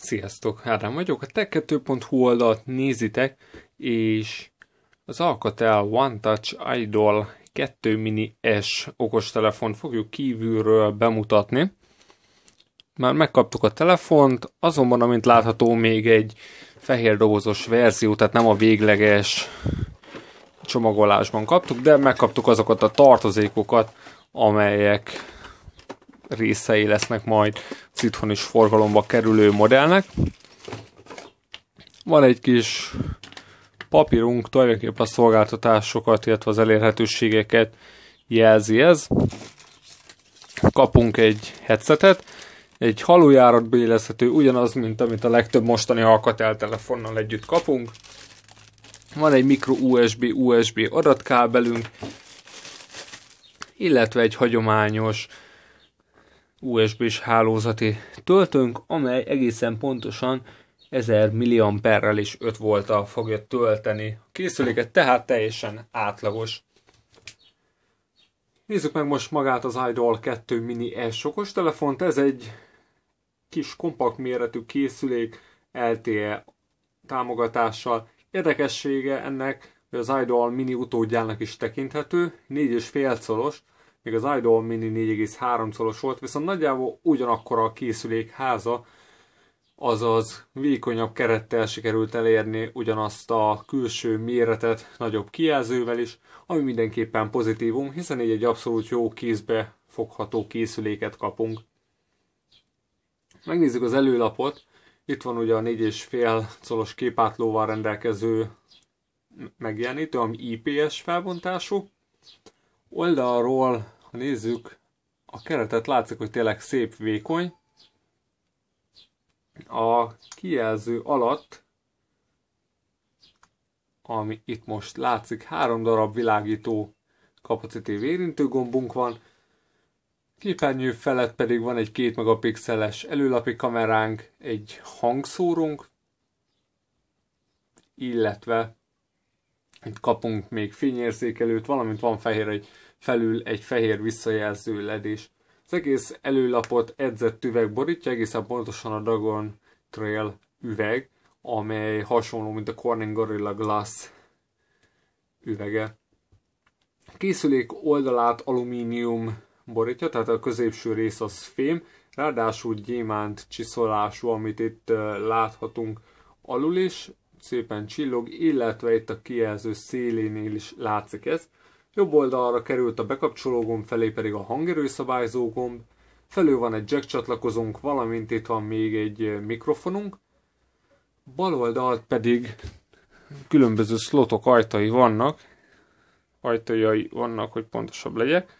Sziasztok, Ádám vagyok. A tech2.hu oldalt nézitek, és az Alcatel One Touch Idol 2 mini S okostelefon fogjuk kívülről bemutatni. Már megkaptuk a telefont, azonban amint látható még egy fehér dobozos verzió, tehát nem a végleges csomagolásban kaptuk, de megkaptuk azokat a tartozékokat, amelyek részei lesznek majd az itthon is forgalomba kerülő modellnek. Van egy kis papírunk, tulajdonképpen a szolgáltatásokat, illetve az elérhetőségeket jelzi ez. Kapunk egy headsetet, egy halójárat beilleszthető, ugyanaz, mint amit a legtöbb mostani telefonnal együtt kapunk. Van egy mikro USB, USB adatkábelünk, illetve egy hagyományos USB-s hálózati töltőnk, amely egészen pontosan 1000 milliamperrel is 5 volttal fogja tölteni a készüléket, tehát teljesen átlagos. Nézzük meg most magát az iDoll 2 mini S okostelefont. Ez egy kis kompakt méretű készülék LTE támogatással. Érdekessége ennek, hogy az iDoll mini utódjának is tekinthető, 4,5 colos, még az Idol Mini 4,3 szoros volt, viszont nagyjából ugyanakkora a készülék háza, azaz vékonyabb kerettel sikerült elérni ugyanazt a külső méretet nagyobb kijelzővel is, ami mindenképpen pozitívum, hiszen így egy abszolút jó kézbe fogható készüléket kapunk. Megnézzük az előlapot, itt van ugye a 4,5 colos képátlóval rendelkező megjelenítő, ami IPS felbontású. Oldalról ha nézzük, a keretet látszik, hogy tényleg szép, vékony. A kijelző alatt, ami itt most látszik, három darab világító kapacitív érintőgombunk van, Képernyő felett pedig van egy 2 megapixeles előlapi kameránk, egy hangszórunk, illetve itt kapunk még fényérzékelőt, valamint van fehér egy felül egy fehér visszajelző led is. Az egész előlapot edzett üveg borítja, egészen pontosan a Dragon Trail üveg, amely hasonló, mint a Corning Gorilla Glass üvege. A készülék oldalát alumínium borítja, tehát a középső rész az fém, ráadásul gyémánt csiszolású, amit itt láthatunk alul is, szépen csillog, illetve itt a kijelző szélénél is látszik ez. Jobb oldalra került a bekapcsoló gomb, felé pedig a hangerőszabályzó gomb, felül van egy jack csatlakozónk, valamint itt van még egy eh, mikrofonunk, bal oldalt pedig különböző slotok ajtai vannak, ajtajai vannak, hogy pontosabb legyek.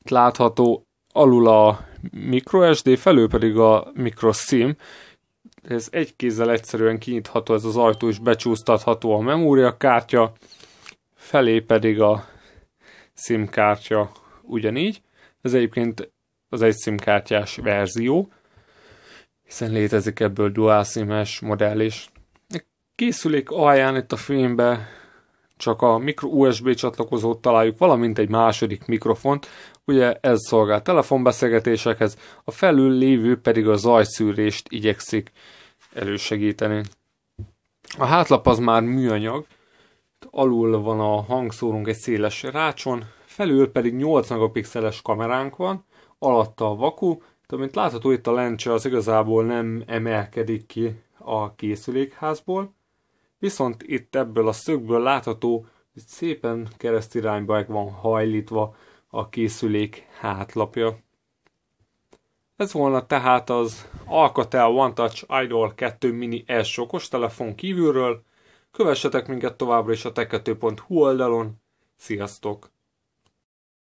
Itt látható alul a microSD, felül pedig a microSIM, ez egy kézzel egyszerűen kinyitható ez az ajtó, és becsúsztatható a memóriakártya, felé pedig a SIM kártya ugyanígy. Ez egyébként az egy SIM kártyás verzió, hiszen létezik ebből dual SIM-es modell is. A készülék alján itt a filmben csak a mikro USB csatlakozót találjuk, valamint egy második mikrofont, ugye ez szolgál telefonbeszélgetésekhez, a felül lévő pedig a zajszűrést igyekszik elősegíteni. A hátlap az már műanyag, alul van a hangszórunk egy széles rácson, felül pedig 8 megapixeles kameránk van, alatta a vaku, de mint látható itt a lencse az igazából nem emelkedik ki a készülékházból, Viszont itt ebből a szögből látható, hogy szépen keresztirányba van hajlítva a készülék hátlapja. Ez volna tehát az Alcatel OneTouch Idol 2 mini első okostelefon kívülről. Kövessetek minket továbbra is a tekető.hu oldalon. Sziasztok!